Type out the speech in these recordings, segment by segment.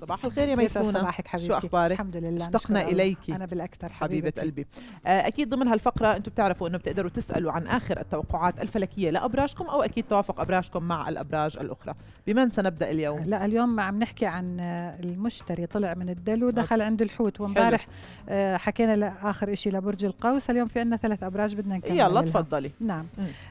صباح الخير يا ميسونة صباحك حبيبتي شو اخبارك؟ الحمد لله اشتقنا اليك انا بالاكثر حبيبة قلبي آه، اكيد ضمن هالفقرة انتم بتعرفوا انه بتقدروا تسالوا عن اخر التوقعات الفلكية لابراجكم او اكيد توافق ابراجكم مع الابراج الاخرى بمن سنبدا اليوم؟ لا اليوم عم نحكي عن آه، المشتري طلع من الدلو ودخل عند الحوت وامبارح آه، حكينا لاخر شيء لبرج القوس اليوم في عندنا ثلاث ابراج بدنا نكمل يلا تفضلي نعم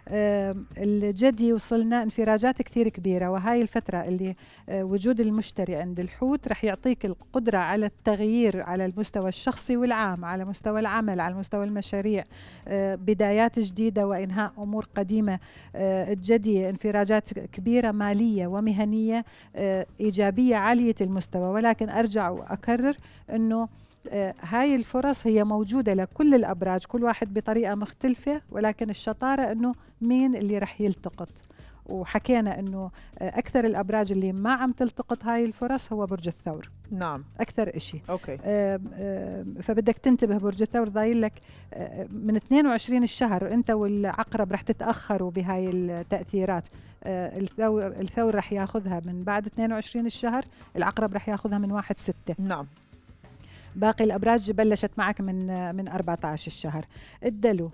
آه الجدي وصلنا انفراجات كثير كبيرة وهاي الفترة اللي آه وجود المشتري عند الحوت موجود رح يعطيك القدرة على التغيير على المستوى الشخصي والعام على مستوى العمل على مستوى المشاريع آه، بدايات جديدة وإنهاء أمور قديمة آه، جدية انفراجات كبيرة مالية ومهنية آه، إيجابية عالية المستوى ولكن أرجع وأكرر أنه هاي الفرص هي موجودة لكل الأبراج كل واحد بطريقة مختلفة ولكن الشطارة أنه مين اللي رح يلتقط وحكينا انه اكثر الابراج اللي ما عم تلتقط هاي الفرص هو برج الثور نعم اكثر شيء اوكي فبدك تنتبه برج الثور ضايل لك آه، من 22 الشهر انت والعقرب رح تتاخروا بهاي التاثيرات آه، الثور الثور رح ياخذها من بعد 22 الشهر العقرب رح ياخذها من 1 6 نعم باقي الابراج بلشت معك من آه، من 14 الشهر الدلو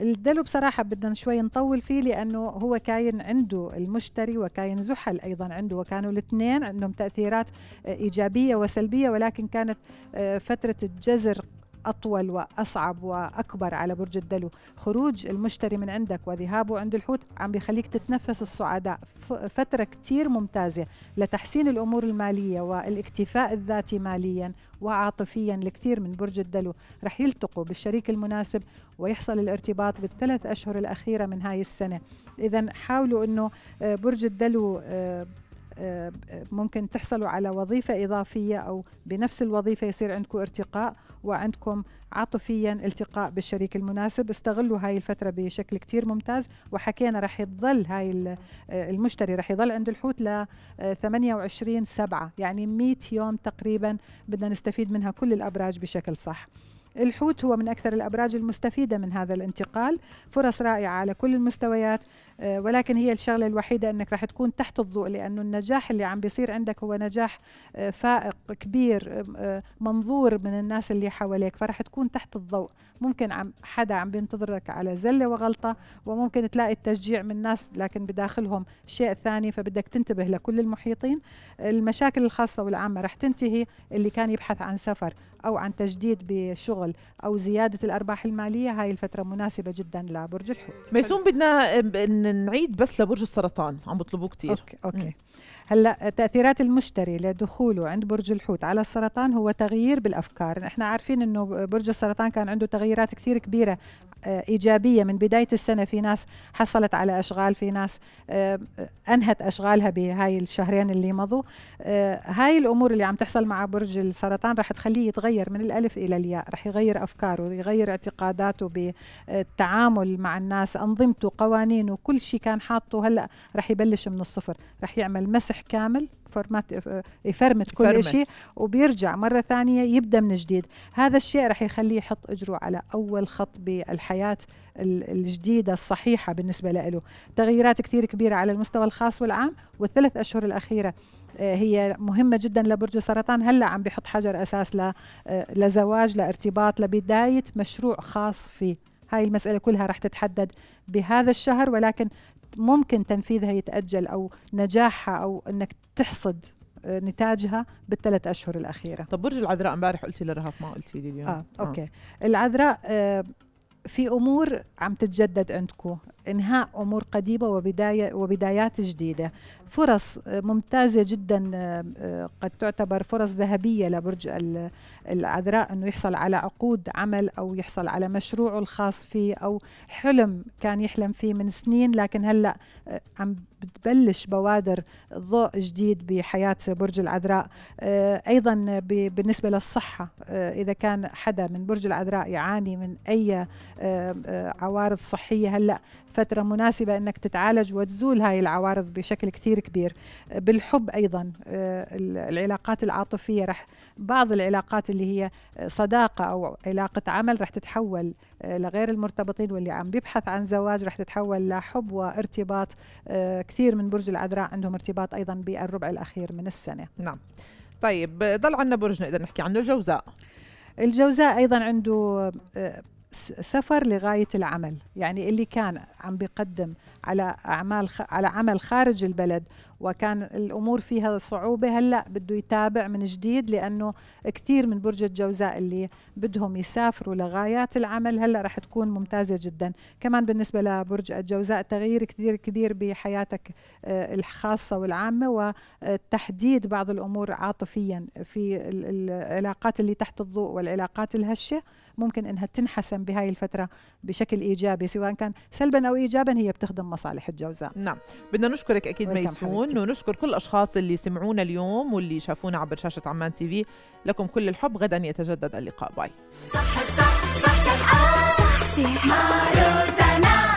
الدلو بصراحة بدنا شوي نطول فيه لأنه هو كاين عنده المشتري وكاين زحل أيضا عنده وكانوا الاثنين عندهم تأثيرات إيجابية وسلبية ولكن كانت آه، فترة الجزر أطول وأصعب وأكبر على برج الدلو خروج المشتري من عندك وذهابه عند الحوت عم بيخليك تتنفس السعداء فترة كتير ممتازة لتحسين الأمور المالية والاكتفاء الذاتي ماليا وعاطفيا لكثير من برج الدلو رح يلتقوا بالشريك المناسب ويحصل الارتباط بالثلاث أشهر الأخيرة من هاي السنة إذا حاولوا أنه آه، برج الدلو آه، ممكن تحصلوا على وظيفة إضافية أو بنفس الوظيفة يصير عندكم ارتقاء وعندكم عاطفيا التقاء بالشريك المناسب استغلوا هاي الفترة بشكل كتير ممتاز وحكينا رح يظل هاي المشتري رح يظل عند الحوت ل 28 سبعة يعني 100 يوم تقريبا بدنا نستفيد منها كل الأبراج بشكل صح الحوت هو من أكثر الأبراج المستفيدة من هذا الانتقال فرص رائعة على كل المستويات آه، ولكن هي الشغلة الوحيدة أنك راح تكون تحت الضوء لأنه النجاح اللي عم بيصير عندك هو نجاح آه، فائق كبير آه، منظور من الناس اللي حواليك فراح تكون تحت الضوء ممكن عم حدا عم بينتظرك على زلة وغلطة وممكن تلاقي التشجيع من ناس لكن بداخلهم شيء ثاني فبدك تنتبه لكل المحيطين المشاكل الخاصة والعامة راح تنتهي اللي كان يبحث عن سفر أو عن تجديد بشغل أو زيادة الأرباح المالية هاي الفترة مناسبة جدا لبرج الحوت ميسون بدنا نعيد بس لبرج السرطان عم بطلبوه كثير أوكي, أوكي. هلا تاثيرات المشتري لدخوله عند برج الحوت على السرطان هو تغيير بالافكار احنا عارفين انه برج السرطان كان عنده تغييرات كثير كبيره آه، ايجابيه من بدايه السنه في ناس حصلت على اشغال في ناس آه، انهت اشغالها بهاي الشهرين اللي مضوا آه، هاي الامور اللي عم تحصل مع برج السرطان رح تخليه يتغير يتغير من الألف إلى الياء رح يغير أفكاره يغير اعتقاداته بالتعامل مع الناس أنظمته قوانينه كل شيء كان حاطه هلأ رح يبلش من الصفر رح يعمل مسح كامل فورمات يفرمت كل شيء وبيرجع مره ثانيه يبدا من جديد هذا الشيء رح يخليه يحط اجره على اول خط بالحياه الجديده الصحيحه بالنسبه له تغييرات كثير كبيره على المستوى الخاص والعام والثلاث اشهر الاخيره آه، هي مهمة جدا لبرج السرطان هلا عم بيحط حجر أساس آه، لزواج لارتباط لبداية مشروع خاص فيه هاي المسألة كلها رح تتحدد بهذا الشهر ولكن ممكن تنفيذها يتأجل أو نجاحها أو أنك تحصد آه، نتاجها بالثلاث اشهر الاخيره طب برج العذراء امبارح قلتي لرهف ما قلتي لي اليوم اه اوكي آه. العذراء آه في امور عم تتجدد عندكم انهاء امور قديمه وبدايه وبدايات جديده فرص آه، ممتازه جدا آه، آه، قد تعتبر فرص ذهبيه لبرج العذراء انه يحصل على عقود عمل او يحصل على مشروعه الخاص فيه او حلم كان يحلم فيه من سنين لكن هلا عم بتبلش بوادر ضوء جديد بحياه برج العذراء ايضا بالنسبه للصحه اذا كان حدا من برج العذراء يعاني من اي عوارض صحيه هلا فترة مناسبة أنك تتعالج وتزول هاي العوارض بشكل كثير كبير بالحب أيضا آه، العلاقات العاطفية رح بعض العلاقات اللي هي صداقة أو علاقة عمل رح تتحول آه، لغير المرتبطين واللي عم بيبحث عن زواج رح تتحول لحب وارتباط آه، كثير من برج العذراء عندهم ارتباط أيضا بالربع الأخير من السنة نعم طيب ضل عنا برج نقدر نحكي عنه الجوزاء الجوزاء ايضا عنده سفر لغايه العمل يعني اللي كان عم بيقدم على اعمال خ... على عمل خارج البلد وكان الامور فيها صعوبه هلا بده يتابع من جديد لانه كثير من برج الجوزاء اللي بدهم يسافروا لغايات العمل هلا رح تكون ممتازه جدا كمان بالنسبه لبرج الجوزاء تغيير كثير كبير بحياتك آه، الخاصه والعامه وتحديد بعض الامور عاطفيا في العلاقات اللي تحت الضوء والعلاقات الهشه ممكن انها تنحسن بهاي الفتره بشكل ايجابي سواء كان سلبا او ايجابا هي بتخدم مصالح الجوزاء نعم بدنا نشكرك اكيد ميسون ونشكر كل الاشخاص اللي سمعونا اليوم واللي شافونا عبر شاشه عمان تي في لكم كل الحب غدا يتجدد اللقاء باي صح صح صح صح صح صح صح صح صح